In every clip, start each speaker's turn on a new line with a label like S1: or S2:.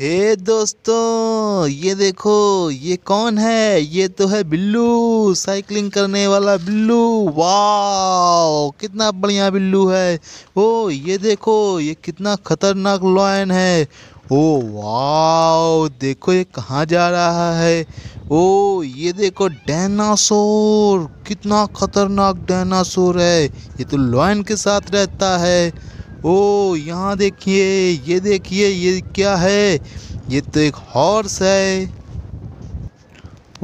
S1: हे दोस्तों ये देखो ये कौन है ये तो है बिल्लू साइकिलिंग करने वाला बिल्लू वाह कितना बढ़िया बिल्लू है ओ ये देखो ये कितना खतरनाक लॉयन है ओ वाह देखो ये कहाँ जा रहा है ओ ये देखो डायनासोर कितना खतरनाक डायनासोर है ये तो लॉयन के साथ रहता है ओ यहाँ देखिए ये देखिए ये क्या है ये तो एक हॉर्स है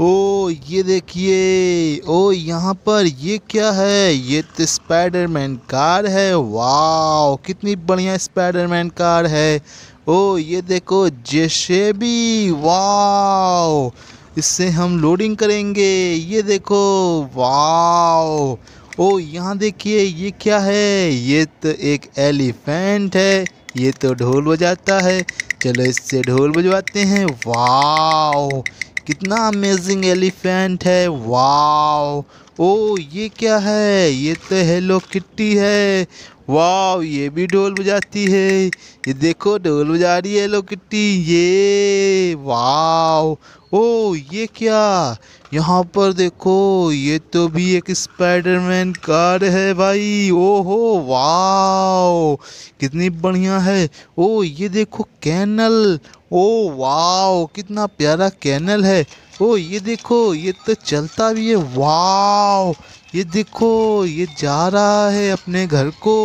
S1: ओ ये देखिए ओ यहाँ पर ये क्या है ये तो स्पाइडरमैन कार है वाह कितनी बढ़िया स्पाइडरमैन कार है ओ ये देखो जेसेबी वाह इससे हम लोडिंग करेंगे ये देखो वाह ओ यहाँ देखिए ये क्या है ये तो एक एलिफेंट है ये तो ढोल बजाता है चलो इससे ढोल बजवाते हैं वाओ कितना अमेजिंग एलिफेंट है वाओ ओ ये क्या है ये तो हेलो किट्टी है वाह ये भी ढोल बजाती है ये देखो ढोल बजा रही है हेलो किट्टी ये वाह ओ ये क्या यहाँ पर देखो ये तो भी एक स्पाइडरमैन कार है भाई ओहो वाह कितनी बढ़िया है ओ ये देखो कैनल ओ वाह कितना प्यारा कैनल है ओ ये देखो ये तो चलता भी है वाओ ये देखो ये जा रहा है अपने घर को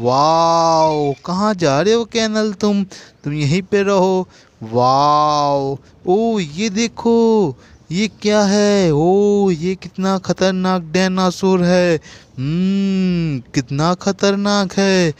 S1: वाओ कहाँ जा रहे हो कैनल तुम तुम यहीं पे रहो वाओ ओ ये देखो ये क्या है ओ ये कितना खतरनाक डायनासोर है हम्म, कितना खतरनाक है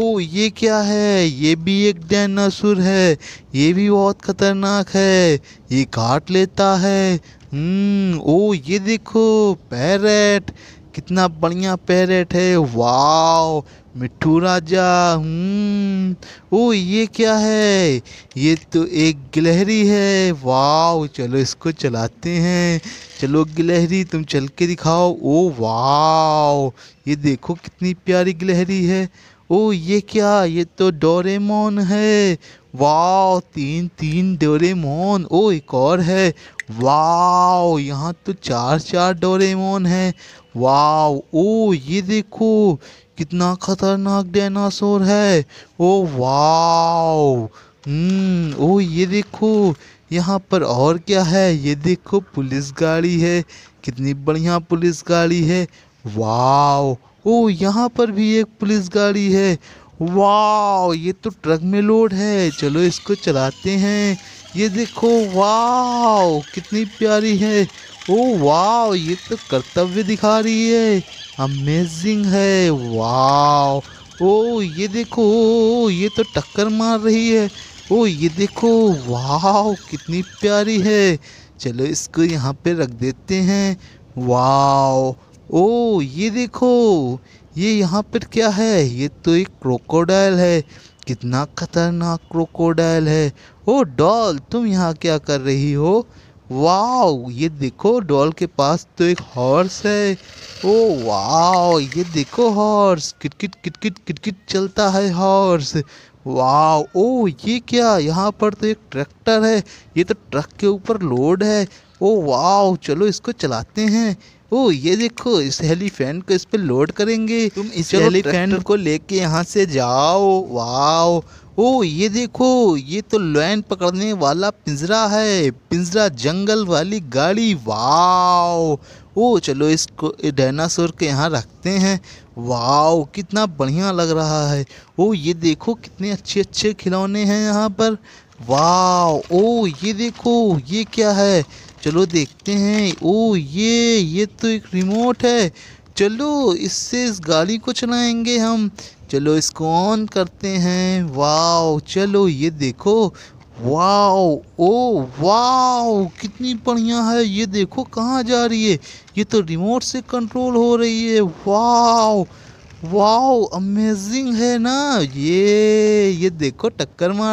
S1: ओ ये क्या है ये भी एक डायनासोर है ये भी बहुत खतरनाक है ये काट लेता है हम्म, ओ ये देखो पैरेट कितना बढ़िया पैरेट है वाओ मिट्टू राजा हम्म। ओ ये क्या है ये तो एक गिलहरी है वाओ चलो इसको चलाते हैं चलो गिलहरी तुम चल के दिखाओ ओ वाओ ये देखो कितनी प्यारी गिलहरी है ओ ये क्या ये तो डोरेमोन है वाओ तीन तीन डोरेमोन ओ एक और है वाओ यहाँ तो चार चार डोरेमोन है वाओ ओ ये देखो कितना खतरनाक डायनासोर है ओ वाओ हम्म, ओ ये देखो यहाँ पर और क्या है ये देखो पुलिस गाड़ी है कितनी बढ़िया पुलिस गाड़ी है वाओ ओ यहाँ पर भी एक पुलिस गाड़ी है वाओ ये तो ट्रक में लोड है चलो इसको चलाते हैं ये देखो वाओ कितनी प्यारी है ओ वाओ ये तो कर्तव्य दिखा रही है अमेजिंग है वाओ ओ ये देखो ओ, ये तो टक्कर मार रही है ओ ये देखो वाओ कितनी प्यारी है चलो इसको यहाँ पे रख देते हैं वाओ ओ ये देखो ये यहाँ पर क्या है ये तो एक क्रोकोडाइल है कितना खतरनाक क्रोकोडाइल है ओ डॉल तुम यहाँ क्या कर रही हो वाओ ये देखो डॉल के पास तो एक हॉर्स है ओ वाओ ये देखो हॉर्स किटकिट किटकिट किटकिट चलता है हॉर्स वाओ ओ ये क्या यहाँ पर तो एक ट्रैक्टर है ये तो ट्रक के ऊपर लोड है ओ वाओ चलो इसको चलाते हैं ओ ये देखो इस हेलीफेंट को इस पे लोड करेंगे तुम इस हेलीफेंट को लेके यहाँ से जाओ वाओ ओ ये देखो ये तो लैंड पकड़ने वाला पिंजरा है पिंजरा जंगल वाली गाड़ी वाओ ओ चलो इसको डायनासोर के यहाँ रखते हैं वाओ कितना बढ़िया लग रहा है ओ ये देखो कितने अच्छे अच्छे खिलौने हैं यहाँ पर वाओ ओ ये देखो ये क्या है चलो देखते हैं ओ ये ये तो एक रिमोट है चलो इससे इस गाड़ी को चलाएंगे हम चलो इसको ऑन करते हैं वाओ चलो ये देखो वाओ ओ वाओ कितनी बढ़िया है ये देखो कहाँ जा रही है ये तो रिमोट से कंट्रोल हो रही है वाओ वाओ अमेजिंग है ना ये ये देखो टक्कर मार